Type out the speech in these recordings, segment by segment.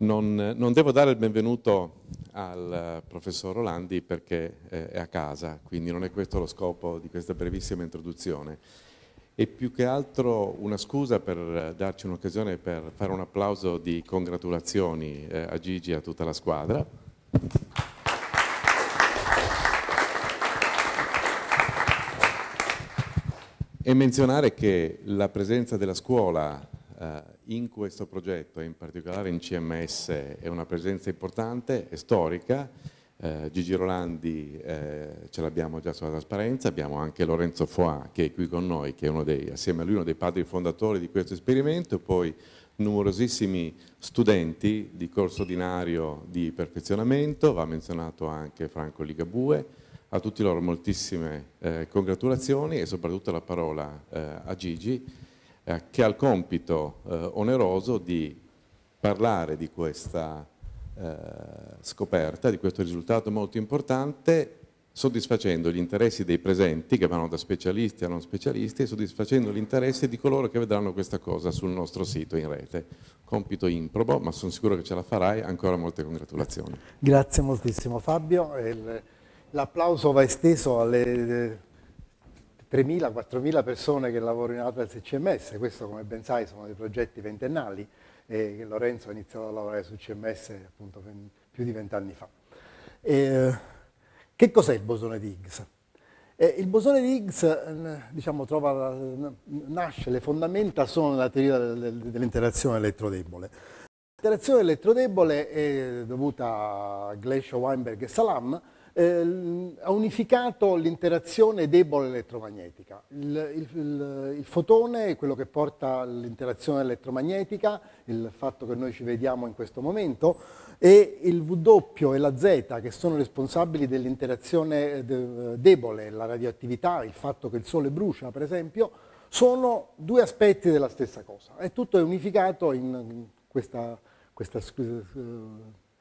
Non, non, devo dare il benvenuto al eh, professor Rolandi perché eh, è a casa, quindi non è questo lo scopo di questa brevissima introduzione. È più che altro una scusa per eh, darci un'occasione per fare un applauso di congratulazioni a Gigi e a tutta la squadra. E menzionare che la presenza della scuola eh, in questo progetto e in particolare in CMS è una presenza importante e storica. Eh, Gigi Rolandi eh, ce l'abbiamo già sulla trasparenza, abbiamo anche Lorenzo Foà che è qui con noi, che è dei, assieme a lui uno dei padri fondatori di questo esperimento, poi numerosissimi studenti di corso ordinario di perfezionamento, va menzionato anche Franco Ligabue, a tutti loro moltissime eh, congratulazioni e soprattutto la parola eh, a Gigi eh, che ha il compito eh, oneroso di parlare di questa eh, scoperta, di questo risultato molto importante, soddisfacendo gli interessi dei presenti, che vanno da specialisti a non specialisti, e soddisfacendo gli interessi di coloro che vedranno questa cosa sul nostro sito in rete. Compito improbo, ma sono sicuro che ce la farai, ancora molte congratulazioni. Grazie moltissimo Fabio, l'applauso va esteso alle 3.000-4.000 persone che lavorano in Atlas CMS, questo come ben sai sono dei progetti ventennali e Lorenzo ha iniziato a lavorare su CMS appunto più di vent'anni fa. Eh, che cos'è il bosone di Higgs? Eh, il bosone di Higgs diciamo, la, nasce, le fondamenta sono nella teoria dell'interazione elettrodebole. L'interazione elettrodebole è dovuta a Glacier, Weinberg e Salam, eh, ha unificato l'interazione debole elettromagnetica. Il, il, il, il, fotone è quello che porta all'interazione elettromagnetica, il fatto che noi ci vediamo in questo momento, e il W e la Z che sono responsabili dell'interazione eh, de eh, debole, la radioattività, il fatto che il Sole brucia per esempio, sono due aspetti della stessa cosa. E tutto è unificato in questa, questa uh,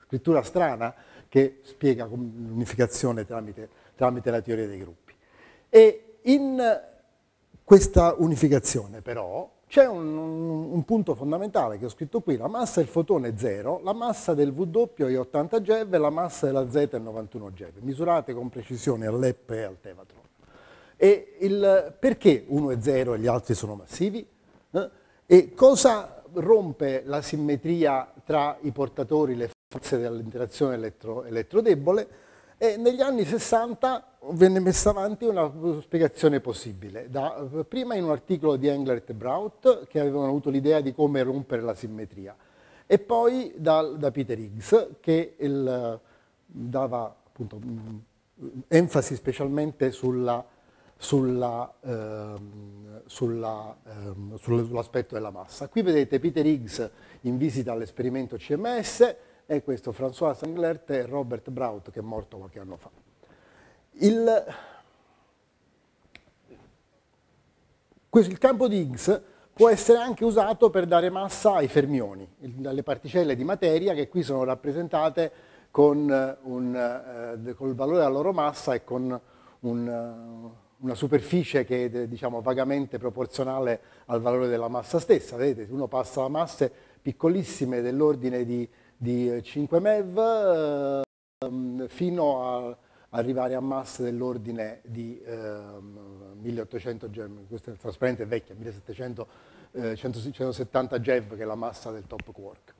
scrittura strana che spiega l'unificazione tramite, tramite la teoria dei gruppi. E in questa unificazione però c'è un, un, punto fondamentale che ho scritto qui, la massa del fotone è zero, la massa del W è 80 GeV e la massa della Z è 91 GeV, misurate con precisione all'EP e al Tevatron. E il, perché uno è zero e gli altri sono massivi? Eh? E cosa rompe la simmetria tra i portatori, le forse dall'interazione elettro, elettrodebole e negli anni 60 venne messa avanti una spiegazione possibile, da, prima in un articolo di Englert e Braut che avevano avuto l'idea di come rompere la simmetria e poi da, da Peter Higgs che il, dava appunto, mh, mm, enfasi specialmente sulla, sulla, ehm, sulla, ehm, sull'aspetto della massa. Qui vedete Peter Higgs in visita all'esperimento CMS è questo François Sanglerte e Robert Braut che è morto qualche anno fa. Il, questo, il campo di Higgs può essere anche usato per dare massa ai fermioni, alle particelle di materia che qui sono rappresentate con, eh, un, eh, con il valore della loro massa e con un, eh, una superficie che è diciamo, vagamente proporzionale al valore della massa stessa. Vedete, se uno passa a masse piccolissime dell'ordine di di 5 MeV eh, fino a arrivare a masse dell'ordine di eh, 1800 GeV, questa è trasparente vecchia, 1700, 170 GeV che è la massa del top quark.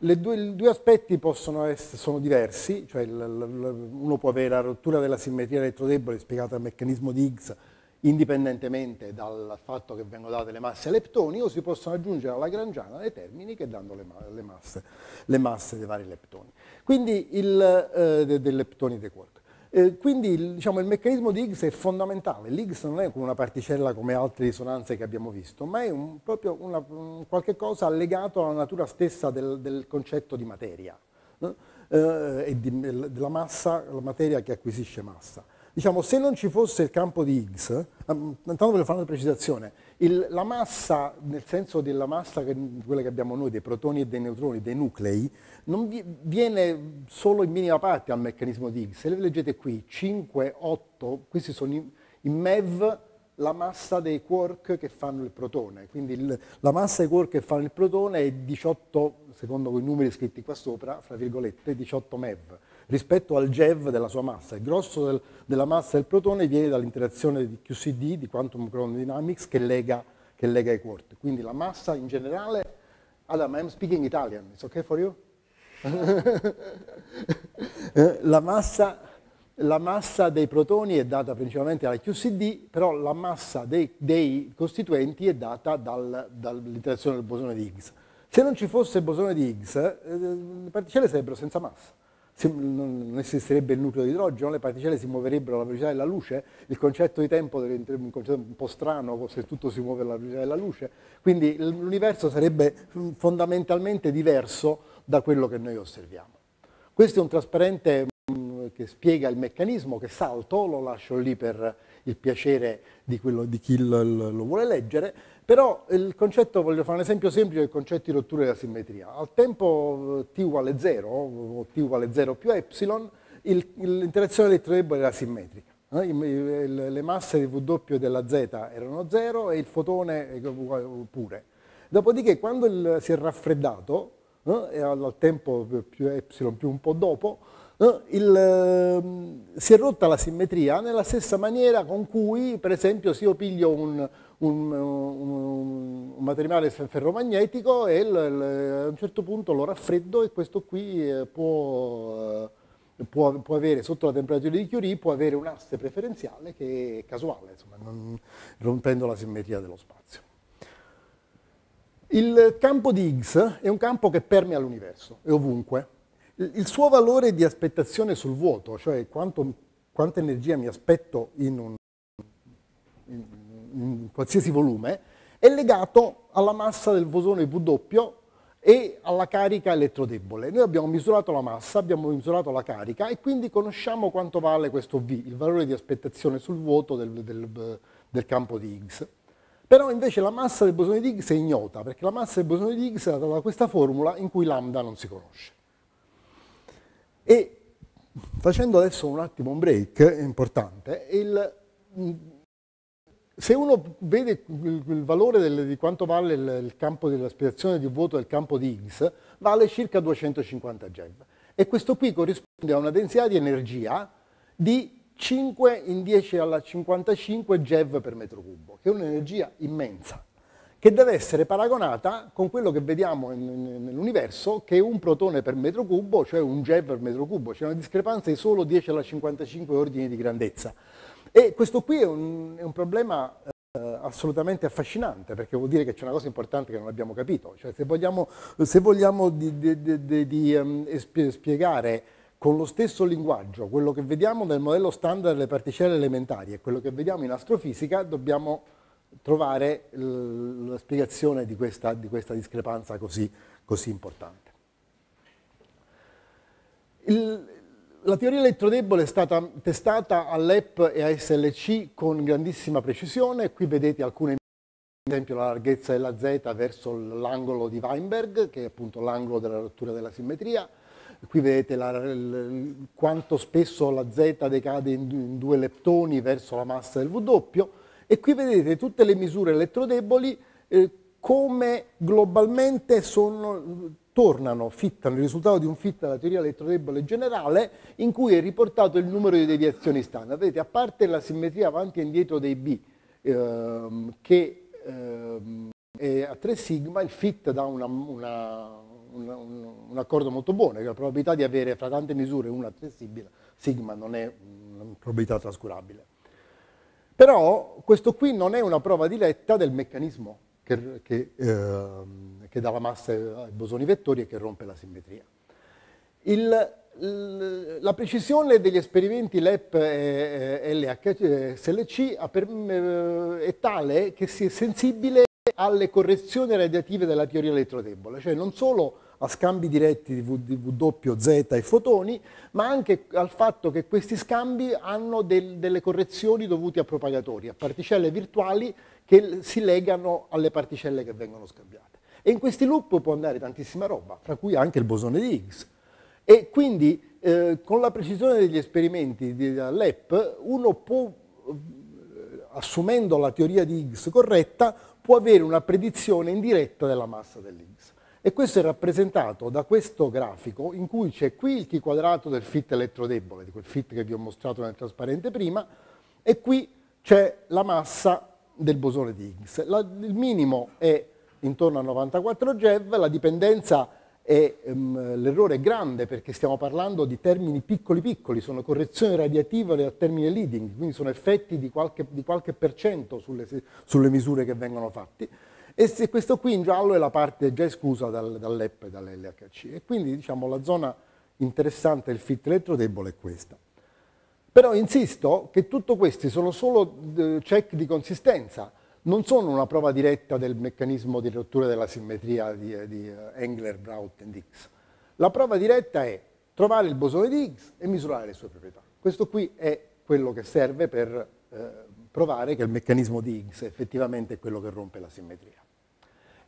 Le due, I due aspetti possono essere, sono diversi, cioè il, il, uno può avere la rottura della simmetria elettrodebole spiegata dal meccanismo di Higgs indipendentemente dal fatto che vengono date le masse alle leptoni, o si possono aggiungere alla grangiana dei termini che danno le, ma le, masse, le masse, dei vari leptoni. Quindi il, eh, dei, dei leptoni dei quark. Eh, quindi il, diciamo, il, meccanismo di Higgs è fondamentale. L'Higgs non è una particella come altre risonanze che abbiamo visto, ma è un, proprio una, un qualcosa legato alla natura stessa del, del concetto di materia no? eh, e di, della massa, la materia che acquisisce massa diciamo, se non ci fosse il campo di Higgs, ehm, intanto voglio fare una precisazione, il, la massa, nel senso della massa che, quella che abbiamo noi, dei protoni e dei neutroni, dei nuclei, non vi, viene solo in minima parte al meccanismo di Higgs. Se le leggete qui, 5, 8, questi sono in, in MEV la massa dei quark che fanno il protone, quindi il, la massa dei quark che fanno il protone è 18, secondo i numeri scritti qua sopra, fra virgolette, 18 MeV rispetto al GeV della sua massa. Il grosso del, della massa del protone viene dall'interazione di QCD, di Quantum Chromodynamics, che lega, che lega i quarti. Quindi la massa in generale... Adam, I'm speaking Italian, it's okay for you? Eh, la, massa, la, massa, dei protoni è data principalmente dalla QCD, però la massa dei, dei costituenti è data dal, dall'interazione del bosone di Higgs. Se non ci fosse il bosone di Higgs, eh, le particelle sarebbero senza massa non esisterebbe il nucleo di idrogeno, le particelle si muoverebbero alla velocità della luce, il concetto di tempo diventerebbe un concetto un po' strano se tutto si muove alla velocità della luce, quindi l'universo sarebbe mm, fondamentalmente diverso da quello che noi osserviamo. Questo è un trasparente mm, che spiega il meccanismo, che salto, lo lascio lì per il piacere di, quello, di chi lo, lo vuole leggere, però il concetto, voglio fare un esempio semplice del concetto di rottura della simmetria. Al tempo eh, t uguale 0, o t uguale 0 più epsilon, l'interazione elettrodebole era simmetrica. Eh? Le masse di W della Z erano 0 e il fotone pure. Dopodiché quando si è raffreddato, eh, e al tempo più epsilon più un po' dopo, il, ehm, si è rotta la simmetria nella stessa maniera con cui, per esempio, se io piglio un, un, un, un materiale ferromagnetico e il, il, a un certo punto lo raffreddo e questo qui eh, può, eh, può, può, avere, sotto la temperatura di Curie, può avere un asse preferenziale che è casuale, insomma, non, rompendo la simmetria dello spazio. Il campo di Higgs è un campo che permea l'universo, è ovunque. Il suo valore di aspettazione sul vuoto, cioè quanto, quanta energia mi aspetto in un, in, in qualsiasi volume, è legato alla massa del bosone W e alla carica elettrodebole. Noi abbiamo misurato la massa, abbiamo misurato la carica e quindi conosciamo quanto vale questo V, il valore di aspettazione sul vuoto del, del, del campo di Higgs. Però invece la massa del bosone di Higgs è ignota, perché la massa del bosone di Higgs è data da questa formula in cui lambda non si conosce. E facendo adesso un attimo un break importante, il, se uno vede il, valore del, di quanto vale il, il campo dell'aspirazione di vuoto del campo di Higgs, vale circa 250 GeV. E questo qui corrisponde a una densità di energia di 5 in 10 alla 55 GeV per metro cubo, che è un'energia immensa, che deve essere paragonata con quello che vediamo nell'universo, che è un protone per metro cubo, cioè un GeV per metro cubo. C'è una discrepanza di solo 10 alla 55 ordini di grandezza. E questo qui è un, è un problema eh, assolutamente affascinante, perché vuol dire che c'è una cosa importante che non abbiamo capito. Cioè, se vogliamo, se vogliamo di, di, di, di um, spiegare con lo stesso linguaggio quello che vediamo nel modello standard delle particelle elementari e quello che vediamo in astrofisica, dobbiamo trovare la spiegazione di questa, di questa discrepanza così, così importante. Il, la teoria elettrodebole è stata testata all'EP e a SLC con grandissima precisione. Qui vedete alcune, ad esempio la larghezza della Z verso l'angolo di Weinberg, che è appunto l'angolo della rottura della simmetria. Qui vedete la, l, quanto spesso la Z decade in, in due leptoni verso la massa del W. E qui vedete tutte le misure elettrodeboli eh, come globalmente sono tornano, fittano il risultato di un fit alla teoria elettrodebole generale in cui è riportato il numero di deviazioni standard. Vedete, a parte la simmetria avanti e indietro dei B ehm, che ehm, è a 3 sigma, il fit dà una, una, una, un, un, accordo molto buono, che la probabilità di avere fra tante misure una a 3 sigma non è una probabilità trascurabile. Però questo qui non è una prova diretta del meccanismo che, che, eh, che dà la massa ai bosoni vettori e che rompe la simmetria. Il, la precisione degli esperimenti LEP e LHSLC eh, eh, è tale che si è sensibile alle correzioni radiative della teoria elettrodebole, cioè non solo a scambi diretti di W, Z e fotoni, ma anche al fatto che questi scambi hanno del, delle correzioni dovute a propagatori, a particelle virtuali che si legano alle particelle che vengono scambiate. E in questi loop può andare tantissima roba, fra cui anche il bosone di Higgs. E quindi eh, con la precisione degli esperimenti dell'EP, uno può, eh, assumendo la teoria di Higgs corretta, può avere una predizione indiretta della massa dell'Higgs. E questo è rappresentato da questo grafico in cui c'è qui il chi quadrato del fit elettrodebole, di quel fit che vi ho mostrato nel trasparente prima, e qui c'è la massa del bosone di Higgs. La, il minimo è intorno a 94 GeV, la dipendenza è um, l'errore è grande perché stiamo parlando di termini piccoli piccoli, sono correzioni radiative al termine leading, quindi sono effetti di qualche, di qualche per sulle, sulle, misure che vengono fatte. E se questo qui in giallo è la parte già esclusa dal, dall'EP e dall'LHC. E quindi diciamo la zona interessante del fit elettrodebole è questa. Però insisto che tutto questo sono solo eh, check di consistenza, non sono una prova diretta del meccanismo di rottura della simmetria di, eh, di eh, Engler, Braut e Dix. La prova diretta è trovare il bosone di Higgs e misurare le sue proprietà. Questo qui è quello che serve per eh, provare che il meccanismo di Higgs effettivamente è quello che rompe la simmetria.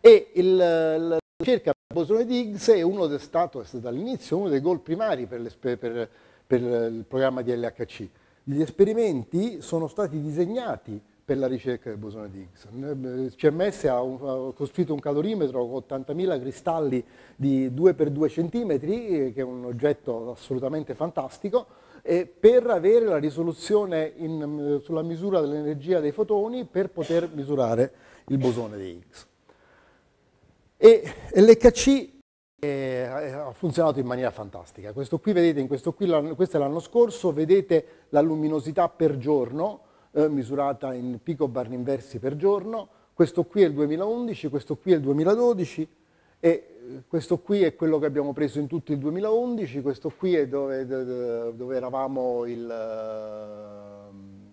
E il, la ricerca del bosone di Higgs è, uno del stato, è stato dall'inizio uno dei goal primari per, le, per per eh, il programma di LHC. Gli esperimenti sono stati disegnati per la ricerca del bosone di Higgs. Il CMS ha, un, ha, costruito un calorimetro con 80.000 cristalli di 2x2 cm, eh, che è un oggetto assolutamente fantastico, per avere la risoluzione in, mm, sulla misura dell'energia dei fotoni per poter misurare il bosone di Higgs. E l'HC e eh, ha funzionato in maniera fantastica. Questo qui, vedete, questo, qui, questo è l'anno scorso, vedete la luminosità per giorno, eh, misurata in picobar inversi per giorno, questo qui è il 2011, questo qui è il 2012 e eh, questo qui è quello che abbiamo preso in tutto il 2011, questo qui è dove, dove eravamo il, ehm,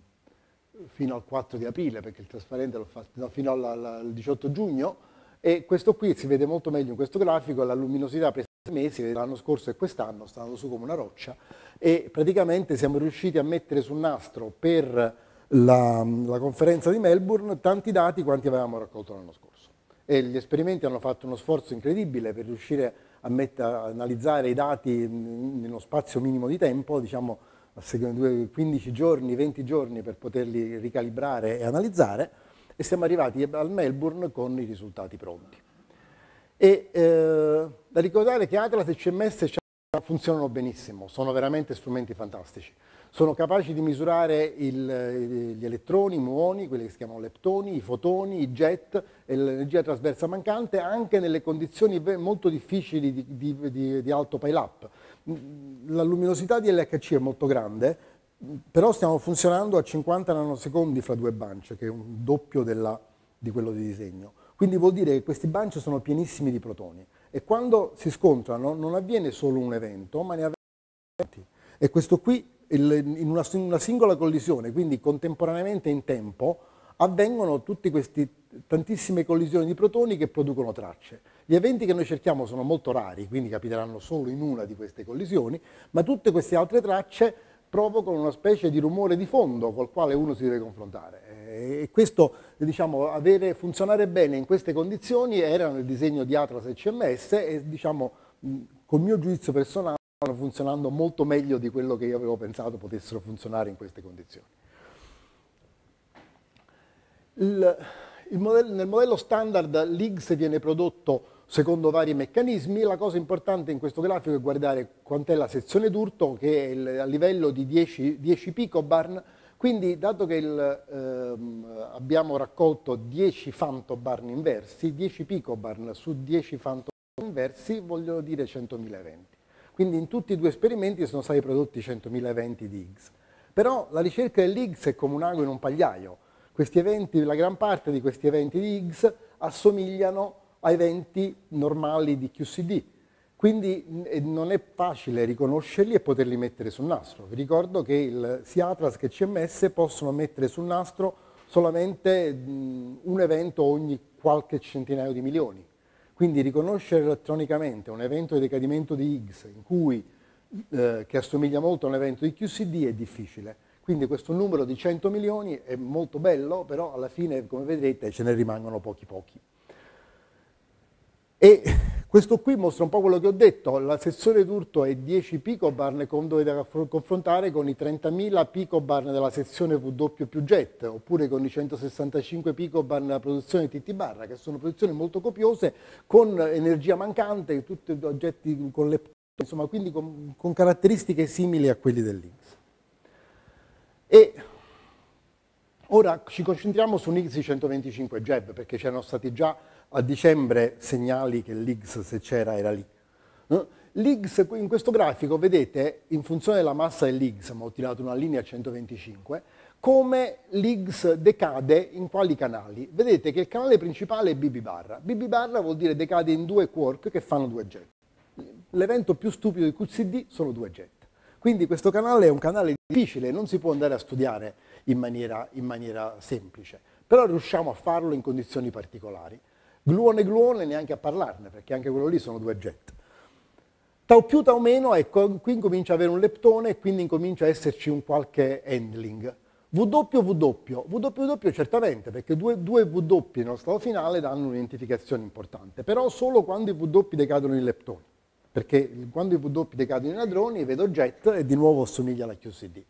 fino al 4 di aprile, perché il trasparente l'ho fatto fino al 18 giugno, e questo qui si vede molto meglio in questo grafico, la luminosità per presa mesi, l'anno scorso e quest'anno, stanno su come una roccia e praticamente siamo riusciti a mettere sul nastro per la, la conferenza di Melbourne tanti dati quanti avevamo raccolto l'anno scorso. E gli esperimenti hanno fatto uno sforzo incredibile per riuscire a, metta, a analizzare i dati nello spazio minimo di tempo, diciamo 15 giorni, 20 giorni per poterli ricalibrare e analizzare e siamo arrivati al Melbourne con i risultati pronti. E, eh, da ricordare che Atlas e CMS funzionano benissimo, sono veramente strumenti fantastici. Sono capaci di misurare il, gli elettroni, i muoni, quelli che si chiamano leptoni, i fotoni, i jet e l'energia trasversa mancante anche nelle condizioni molto difficili di, di, di, di alto pile-up. La luminosità di LHC è molto grande, però stiamo funzionando a 50 nanosecondi fra due bunch, che è un doppio della, di quello di disegno. Quindi vuol dire che questi bunch sono pienissimi di protoni e quando si scontrano non avviene solo un evento, ma ne avvengono tanti. E questo qui, in una, in una singola collisione, quindi contemporaneamente in tempo, avvengono tutte queste tantissime collisioni di protoni che producono tracce. Gli eventi che noi cerchiamo sono molto rari, quindi capiteranno solo in una di queste collisioni, ma tutte queste altre tracce provocano una specie di rumore di fondo col quale uno si deve confrontare. E questo, diciamo, avere, funzionare bene in queste condizioni era nel disegno di Atlas e CMS e, diciamo, col mio giudizio personale, stanno funzionando molto meglio di quello che io avevo pensato potessero funzionare in queste condizioni. Il, il modello, nel modello standard l'IGS viene prodotto secondo vari meccanismi. La cosa importante in questo grafico è guardare quant'è la sezione d'urto che è il, a livello di 10, 10 picobarn, quindi dato che il, ehm, abbiamo raccolto 10 fantobarn inversi, 10 picobarn su 10 fantobarn inversi vogliono dire 100.000 eventi. Quindi in tutti i due esperimenti sono stati prodotti 100.000 eventi di Higgs. Però la ricerca dell'Higgs è come un ago in un pagliaio. Questi eventi, la gran parte di questi eventi di Higgs assomigliano ai venti normali di QCD. Quindi eh, non è facile riconoscerli e poterli mettere sul nastro. Vi ricordo che il, sia Atlas che CMS possono mettere sul nastro solamente mh, un evento ogni qualche centinaio di milioni. Quindi riconoscere elettronicamente un evento di decadimento di Higgs in cui, eh, che assomiglia molto a un evento di QCD è difficile. Quindi questo numero di 100 milioni è molto bello, però alla fine, come vedrete, ce ne rimangono pochi pochi. E questo qui mostra un po' quello che ho detto, la sezione d'urto è 10 picobarn con dovete confrontare con i 30.000 picobarn della sezione W più jet, oppure con i 165 picobarn della produzione TT barra, che sono produzioni molto copiose, con energia mancante, tutti oggetti con le... insomma, quindi con, con caratteristiche simili a quelli dell'Inks. E Ora ci concentriamo su un x 125 JEB perché c'erano stati già a dicembre segnali che l'X se c'era era lì. L'X in questo grafico vedete in funzione della massa dell'X, ma ho tirato una linea a 125, come l'X decade in quali canali. Vedete che il canale principale è BB barra. BB barra vuol dire decade in due quark che fanno due jet. L'evento più stupido di QCD sono due jet. Quindi questo canale è un canale difficile, non si può andare a studiare in maniera, in maniera semplice. Però riusciamo a farlo in condizioni particolari. Gluone e gluone neanche a parlarne, perché anche quello lì sono due jet. Tau più, tau meno, ecco, qui incomincia ad avere un leptone e quindi incomincia ad esserci un qualche handling. W, W, W certamente, perché due, due W nello stato finale danno un'identificazione importante, però solo quando i W decadono in leptoni, perché quando i W decadono in ladroni vedo jet e di nuovo assomiglia alla QCD.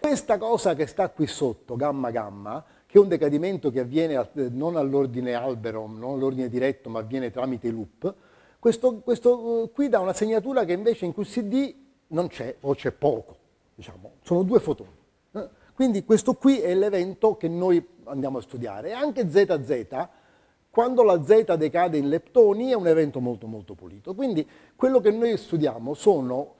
Questa cosa che sta qui sotto, gamma gamma, che è un decadimento che avviene non all'ordine albero, non all'ordine diretto, ma avviene tramite loop, questo, questo eh, qui dà una segnatura che invece in QCD non c'è o c'è poco, diciamo, sono due fotoni. Eh. Quindi questo qui è l'evento che noi andiamo a studiare. anche ZZ, quando la Z decade in leptoni, è un evento molto molto pulito. Quindi quello che noi studiamo sono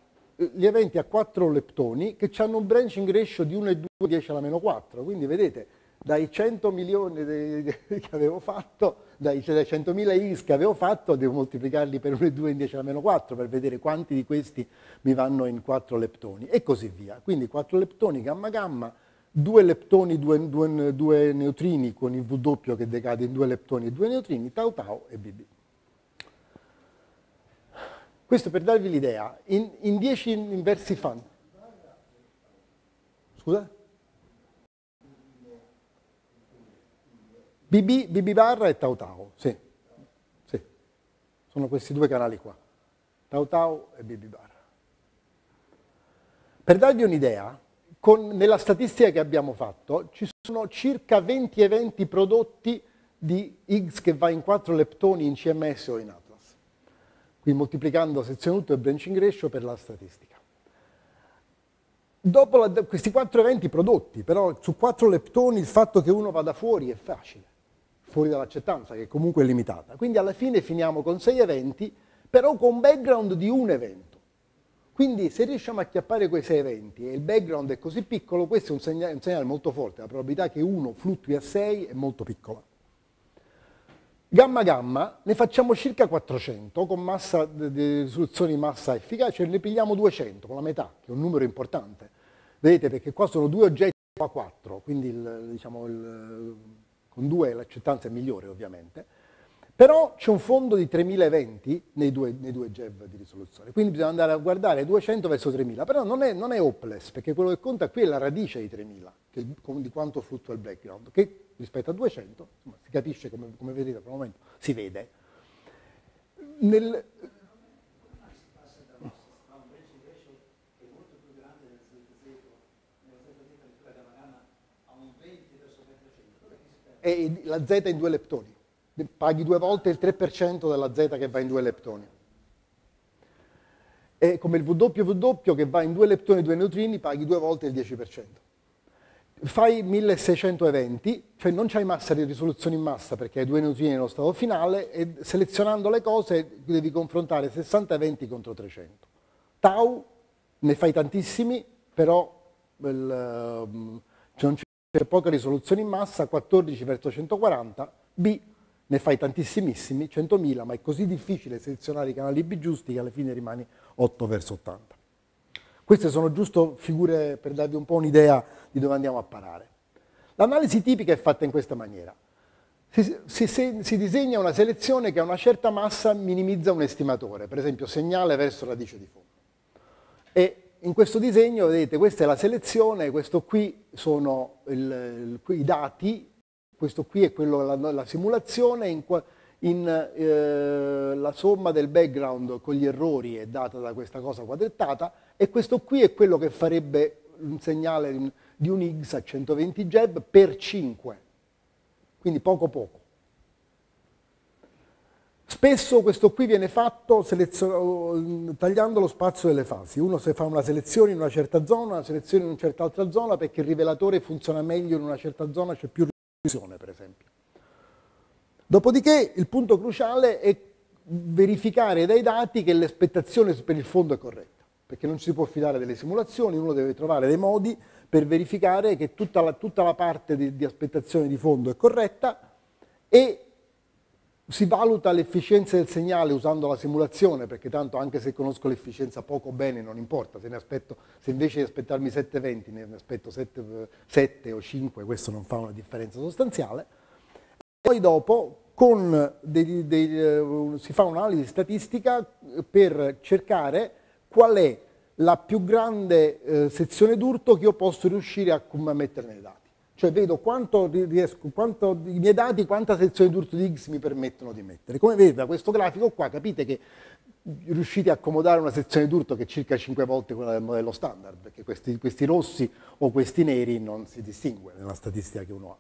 gli eventi a 4 leptoni che hanno un branching ratio di 1,2 10 alla meno 4, quindi vedete dai 100 milioni de, de, che avevo fatto, dai, cioè, dai 100.000 is che avevo fatto, devo moltiplicarli per 1,2 in 10 alla meno 4 per vedere quanti di questi mi vanno in 4 leptoni e così via. Quindi 4 leptoni gamma gamma, 2 leptoni, 2, 2, 2 neutrini con il W che decade in 2 leptoni e 2 neutrini, tau tau e BB. Questo per darvi l'idea, in 10 in inversi fan. Scusa? BB, BB barra e Tau Tau, sì. sì. Sono questi due canali qua, Tau Tau e BB barra. Per darvi un'idea, nella statistica che abbiamo fatto ci sono circa 20 eventi prodotti di Higgs che va in 4 leptoni in CMS o in ATO qui moltiplicando sezione 8 e branching ratio per la statistica. Dopo la, questi quattro eventi prodotti, però su quattro leptoni il fatto che uno vada fuori è facile, fuori dall'accettanza che comunque è limitata. Quindi alla fine finiamo con sei eventi, però con background di un evento. Quindi se riusciamo a chiappare quei sei eventi e il background è così piccolo, questo è un segnale, un segnale molto forte, la probabilità che uno fluttui a sei è molto piccola. Gamma gamma ne facciamo circa 400 con massa, de, risoluzioni massa efficace, ne pigliamo 200 con la metà, che è un numero importante. Vedete perché qua sono due oggetti a 4, quindi il, diciamo, il, con due l'accettanza è migliore ovviamente. Però c'è un fondo di 3020 nei due, nei due GEV di risoluzione, quindi bisogna andare a guardare 200 verso 3000, però non è, non è hopeless, perché quello che conta qui è la radice di 3000 che, di quanto fluttua il background, che rispetto a 200, insomma, si capisce come, come vedete per il momento, si vede. Nel, e eh, la Z in due leptoni. Paghi due volte il 3% della Z che va in due leptoni. E come il WW che va in due leptoni e due neutrini, paghi due volte il 10% fai 1600 eventi, cioè non c'hai massa di risoluzione in massa perché hai due neutrini nello stato finale e selezionando le cose devi confrontare 60 eventi contro 300. Tau ne fai tantissimi, però il, ehm, cioè c'è poca risoluzione in massa, 14 verso 140, B ne fai tantissimissimi, 100.000, ma è così difficile selezionare i canali B giusti che alla fine rimani 8 verso 80. Queste sono giusto figure per darvi un po' un'idea di dove andiamo a parare. L'analisi tipica è fatta in questa maniera. Si, si, si, disegna una selezione che a una certa massa minimizza un estimatore, per esempio segnale verso radice di fondo. E in questo disegno, vedete, questa è la selezione, questo qui sono il, il, i dati, questo qui è quello, la, la simulazione, in quale in, eh, la somma del background con gli errori è data da questa cosa quadrettata e questo qui è quello che farebbe un segnale di un X a 120 jab per 5, quindi poco poco. Spesso questo qui viene fatto tagliando lo spazio delle fasi. Uno se fa una selezione in una certa zona, una selezione in una certa altra zona, perché il rivelatore funziona meglio in una certa zona, c'è più risoluzione per esempio. Dopodiché il punto cruciale è verificare dai dati che l'aspettazione per il fondo è corretta, perché non ci si può fidare delle simulazioni, uno deve trovare dei modi per verificare che tutta la, tutta la parte di, di aspettazione di fondo è corretta e si valuta l'efficienza del segnale usando la simulazione, perché tanto anche se conosco l'efficienza poco bene non importa, se, ne aspetto, se invece di aspettarmi 7,20 ne aspetto 7, 7, eh, o 5, questo non fa una differenza sostanziale. E poi dopo con dei, dei, eh, si fa un'analisi statistica per cercare qual è la più grande eh, sezione d'urto che io posso riuscire a, a mettere nei dati. Cioè vedo quanto riesco, quanto i miei dati, quanta sezione d'urto di X mi permettono di mettere. Come vedete da questo grafico qua capite che riuscite a accomodare una sezione d'urto che è circa 5 volte quella del modello standard, perché questi, questi rossi o questi neri non si distinguono nella statistica che uno ha.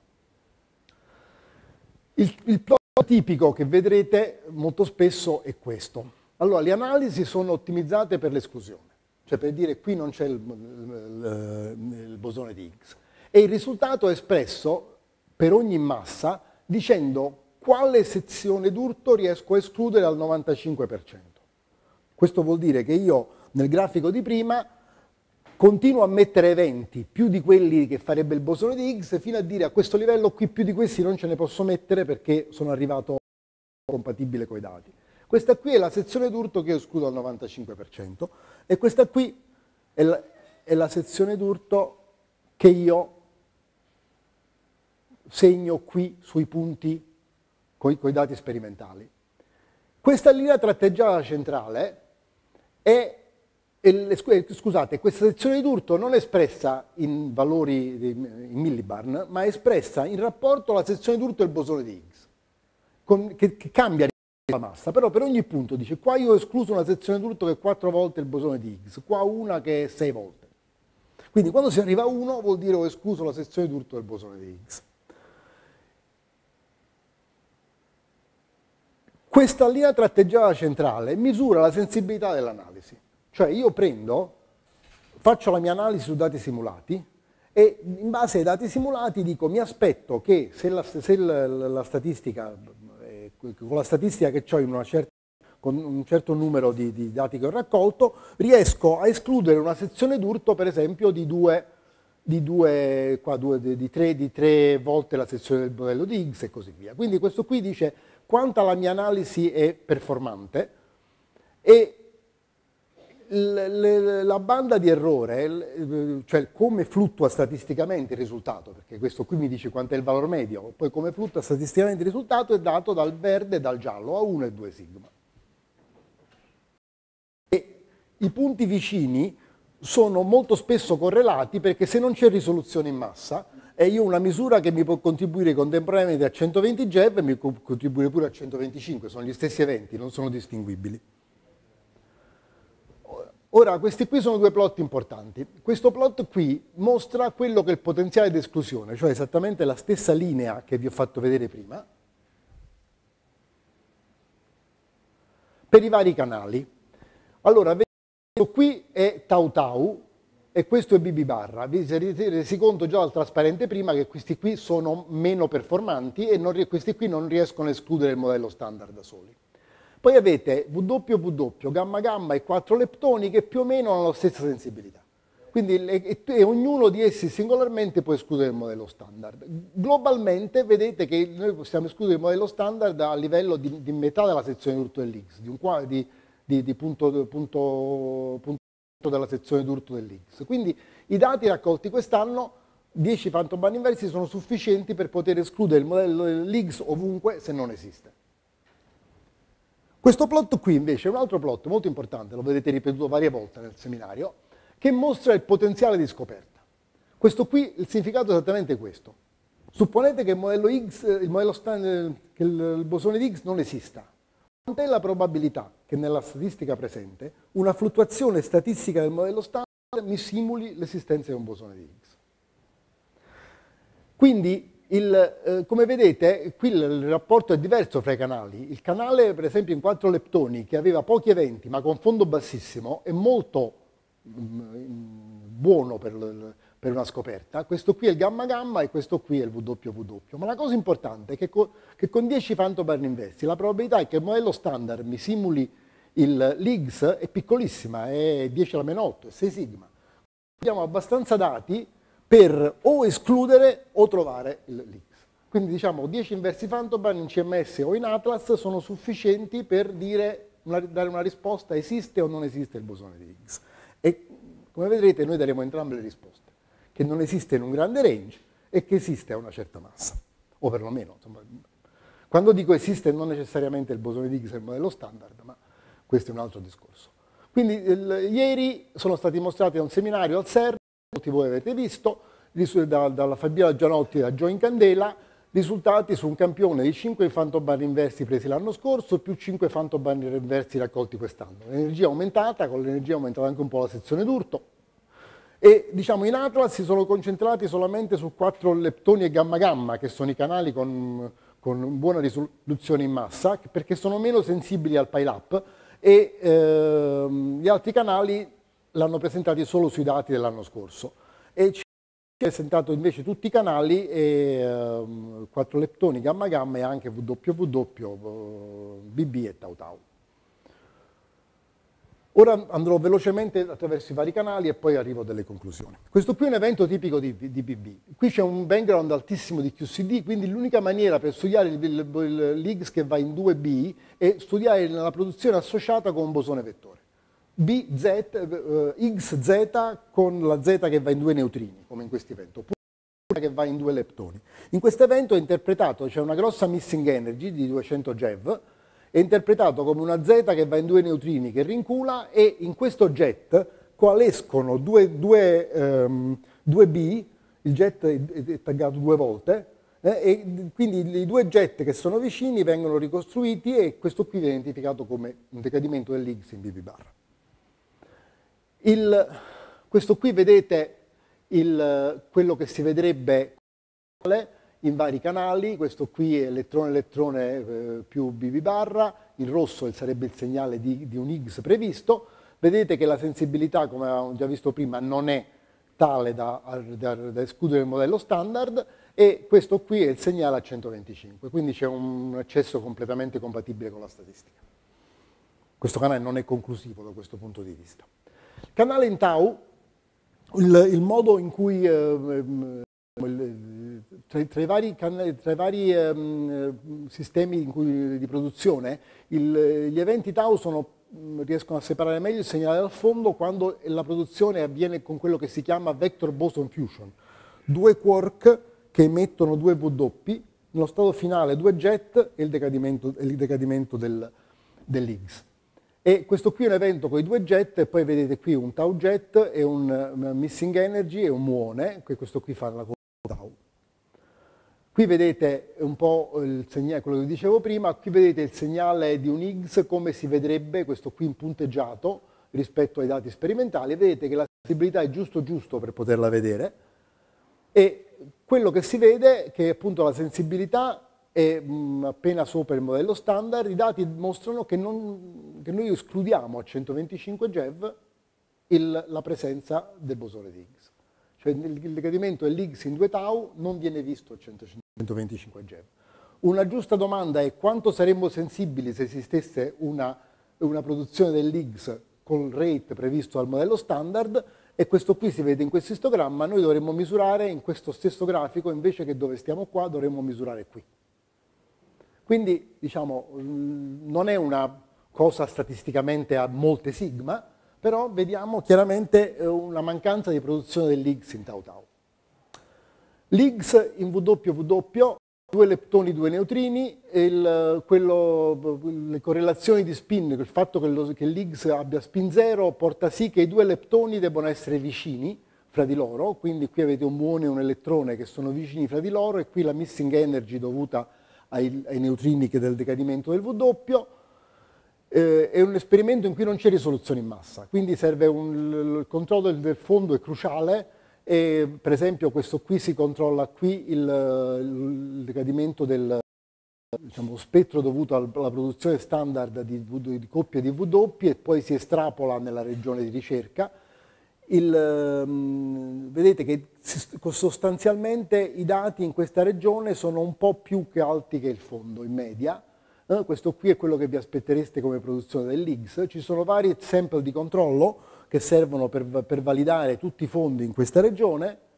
Il, il tipico che vedrete molto spesso è questo. Allora, le analisi sono ottimizzate per l'esclusione, cioè per dire qui non c'è il, il, il bosone di Higgs. E il risultato è espresso per ogni massa dicendo quale sezione d'urto riesco a escludere al 95%. Questo vuol dire che io nel grafico di prima continuo a mettere eventi più di quelli che farebbe il bosone di Higgs fino a dire a questo livello qui più di questi non ce ne posso mettere perché sono arrivato compatibile con i dati. Questa qui è la sezione d'urto che io escludo al 95% e questa qui è la, è la sezione d'urto che io segno qui sui punti con i dati sperimentali. Questa linea tratteggiata centrale è eh, scusate, questa sezione d'urto non è espressa in valori in millibar, ma è espressa in rapporto alla sezione d'urto del bosone di Higgs, con, che, che, cambia la massa, però per ogni punto dice qua io ho escluso una sezione d'urto che è 4 volte il bosone di Higgs, qua una che è 6 volte. Quindi quando si arriva a 1 vuol dire ho escluso la sezione d'urto del bosone di Higgs. Questa linea tratteggiata centrale misura la sensibilità dell'analisi. Cioè io prendo, faccio la mia analisi su dati simulati e in base ai dati simulati dico mi aspetto che se la, se la, la statistica, eh, con la statistica che ho in certa, con un certo numero di, di, dati che ho raccolto, riesco a escludere una sezione d'urto per esempio di due, di, due, qua, due, di, tre, di tre volte la sezione del modello di Higgs e così via. Quindi questo qui dice quanta la mia analisi è performante e la banda di errore, cioè come fluttua statisticamente il risultato, perché questo qui mi dice quanto è il valore medio, poi come fluttua statisticamente il risultato è dato dal verde e dal giallo, a 1 e 2 sigma. E I punti vicini sono molto spesso correlati perché se non c'è risoluzione in massa e io ho una misura che mi può contribuire contemporaneamente a 120 GeV e mi può contribuire pure a 125, sono gli stessi eventi, non sono distinguibili. Ora, questi qui sono due plot importanti. Questo plot qui mostra quello che è il potenziale di esclusione, cioè esattamente la stessa linea che vi ho fatto vedere prima, per i vari canali. Allora, questo qui è Tau Tau e questo è BB barra. Vi siete resi conto già dal trasparente prima che questi qui sono meno performanti e non, questi qui non riescono a escludere il modello standard da soli. Poi avete W, W, gamma gamma e quattro leptoni che più o meno hanno la stessa sensibilità. Quindi e, e ognuno di essi singolarmente può escludere il modello standard. Globalmente vedete che noi possiamo escludere il modello standard a livello di, di metà della sezione d'urto dell'X, di, di, di, di punto, punto, punto della sezione d'urto dell'X. Quindi i dati raccolti quest'anno 10 phantom band inversi sono sufficienti per poter escludere il modello dell'X ovunque se non esiste. Questo plot qui invece è un altro plot molto importante, lo vedete ripetuto varie volte nel seminario, che mostra il potenziale di scoperta. Questo qui, il significato è esattamente questo. Supponete che il modello X, il modello standard, che il bosone di X non esista. Quant'è la probabilità che nella statistica presente una fluttuazione statistica del modello standard mi simuli l'esistenza di un bosone di X? Quindi il, eh, come vedete, qui il rapporto è diverso fra i canali. Il canale, per esempio, in 4 leptoni, che aveva pochi eventi ma con fondo bassissimo, è molto mh, mm, buono per, per, una scoperta. Questo qui è il gamma gamma e questo qui è il WW. Ma la cosa importante è che, co che con 10 fantobarn inversi la probabilità è che il modello standard mi simuli il l'IGS è piccolissima, è 10 alla meno 8, è 6 sigma. Abbiamo abbastanza dati per o escludere o trovare l'X. Quindi diciamo 10 inversi Fantoban in CMS o in Atlas sono sufficienti per dire, dare una risposta esiste o non esiste il bosone di X. E come vedrete noi daremo entrambe le risposte, che non esiste in un grande range e che esiste a una certa massa, o perlomeno, insomma, quando dico esiste non necessariamente il bosone di X è il modello standard, ma questo è un altro discorso. Quindi il, ieri sono stati mostrati a un seminario al CERN molti voi avete visto, dalla Fabiola Gianotti a Joe in Candela, risultati su un campione di 5 fantobar inversi presi l'anno scorso più 5 fantobar inversi raccolti quest'anno. L'energia aumentata, con l'energia aumentata anche un po' la sezione d'urto. E diciamo in Atlas si sono concentrati solamente su 4 leptoni e gamma gamma, che sono i canali con, con buona risoluzione in massa, perché sono meno sensibili al pile-up e ehm, gli altri canali l'hanno presentati solo sui dati dell'anno scorso e ci ha presentato invece tutti i canali e ehm, 4 leptoni, gamma gamma e anche www, bb e tau tau. Ora andrò velocemente attraverso i vari canali e poi arrivo a delle conclusioni. Questo qui è un evento tipico di, di BB. Qui c'è un background altissimo di QCD, quindi l'unica maniera per studiare il, il, il, l'IGS che va in 2B è studiare la produzione associata con un bosone vettore. BZ, eh, XZ con la Z che va in due neutrini, come in questo evento, oppure che va in due leptoni. In questo evento è interpretato, c'è cioè una grossa missing energy di 200 GeV, è interpretato come una Z che va in due neutrini che rincula e in questo jet coalescono due, due, ehm, due B, il jet è, è taggato due volte, eh, e quindi i due jet che sono vicini vengono ricostruiti e questo qui viene identificato come un decadimento dell'X in BB bar. Il, questo qui vedete il, quello che si vedrebbe in vari canali, questo qui è elettrone-elettrone eh, più BB barra, il rosso sarebbe il segnale di, di un Higgs previsto, vedete che la sensibilità, come avevamo già visto prima, non è tale da, da, da escludere il modello standard e questo qui è il segnale a 125, quindi c'è un accesso completamente compatibile con la statistica. Questo canale non è conclusivo da questo punto di vista. Canale in Tau, il, il modo in cui eh, ehm, tra, tra, i vari, tra i vari ehm, sistemi cui, di produzione, il, gli eventi tau sono, mm, riescono a separare meglio il segnale dal fondo quando la produzione avviene con quello che si chiama vector boson fusion. Due quark che emettono due W doppi, nello stato finale due jet e il decadimento, il decadimento del, dell'Higgs. E questo qui è un evento con i due jet, poi vedete qui un tau jet e un eh, missing energy e un muone, che questo qui fa la tau. Qui vedete un po' il segnale, quello che dicevo prima, qui vedete il segnale di un Higgs come si vedrebbe, questo qui in punteggiato rispetto ai dati sperimentali, vedete che la sensibilità è giusto giusto per poterla vedere e quello che si vede è che appunto la sensibilità e mh, appena sopra il modello standard, i dati mostrano che, non, che noi escludiamo a 125 GeV il, la presenza del bosone di Higgs. Cioè il, il decadimento dell'Higgs in 2 tau non viene visto a 125 GeV. Una giusta domanda è quanto saremmo sensibili se esistesse una, una produzione dell'Higgs con il rate previsto dal modello standard e questo qui si vede in questo istogramma, noi dovremmo misurare in questo stesso grafico, invece che dove stiamo qua, dovremmo misurare qui. Quindi diciamo, mm, non è una cosa statisticamente a molte sigma, però vediamo chiaramente eh, una mancanza di produzione dell'Higgs in tau tau. L'Higgs in WW, due leptoni, due neutrini, il, quello, le correlazioni di spin, il fatto che, lo, che l'Higgs abbia spin zero, porta sì che i due leptoni debbano essere vicini fra di loro, quindi qui avete un muone e un elettrone che sono vicini fra di loro e qui la missing energy dovuta a ai, ai neutrini che del decadimento del W, Eh, è un esperimento in cui non c'è risoluzione in massa, quindi serve un, il controllo del, fondo è cruciale e per esempio questo qui si controlla qui il, il decadimento del diciamo, spettro dovuto alla produzione standard di, di coppie di W e poi si estrapola nella regione di ricerca il, ehm, vedete che sostanzialmente i dati in questa regione sono un po' più che alti che il fondo in media, eh? questo qui è quello che vi aspettereste come produzione dell'IGS, ci sono vari sample di controllo che servono per, per validare tutti i fondi in questa regione,